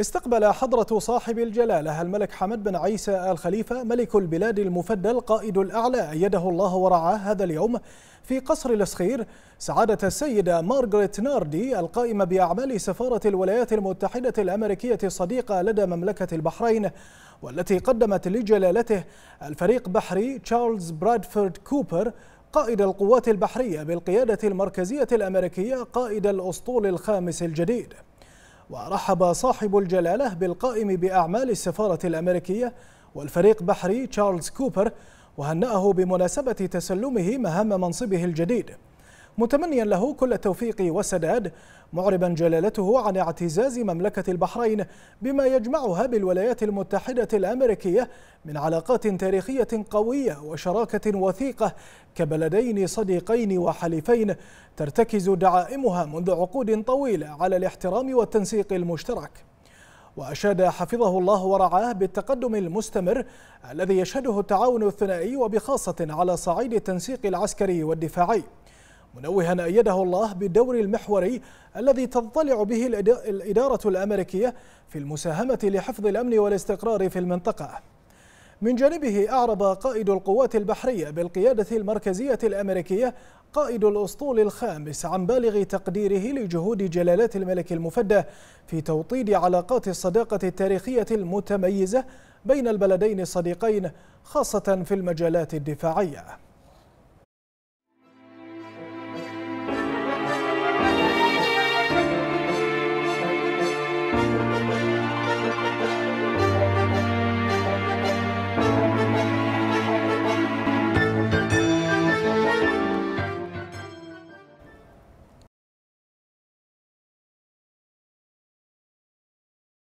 استقبل حضرة صاحب الجلالة الملك حمد بن عيسى آل خليفة ملك البلاد المفدى القائد الأعلى أيده الله ورعاه هذا اليوم في قصر الأسخير سعادة السيدة مارغريت ناردي القائمة بأعمال سفارة الولايات المتحدة الأمريكية الصديقة لدى مملكة البحرين والتي قدمت لجلالته الفريق بحري تشارلز برادفورد كوبر قائد القوات البحرية بالقيادة المركزية الأمريكية قائد الأسطول الخامس الجديد ورحب صاحب الجلالة بالقائم بأعمال السفارة الأمريكية والفريق بحري تشارلز كوبر وهنأه بمناسبة تسلمه مهام منصبه الجديد متمنيا له كل التوفيق والسداد معربا جلالته عن اعتزاز مملكة البحرين بما يجمعها بالولايات المتحدة الأمريكية من علاقات تاريخية قوية وشراكة وثيقة كبلدين صديقين وحليفين ترتكز دعائمها منذ عقود طويلة على الاحترام والتنسيق المشترك وأشاد حفظه الله ورعاه بالتقدم المستمر الذي يشهده التعاون الثنائي وبخاصة على صعيد التنسيق العسكري والدفاعي منوها أيده الله بالدور المحوري الذي تضطلع به الإدارة الأمريكية في المساهمة لحفظ الأمن والاستقرار في المنطقة من جانبه أعرب قائد القوات البحرية بالقيادة المركزية الأمريكية قائد الأسطول الخامس عن بالغ تقديره لجهود جلالة الملك المفدى في توطيد علاقات الصداقة التاريخية المتميزة بين البلدين الصديقين خاصة في المجالات الدفاعية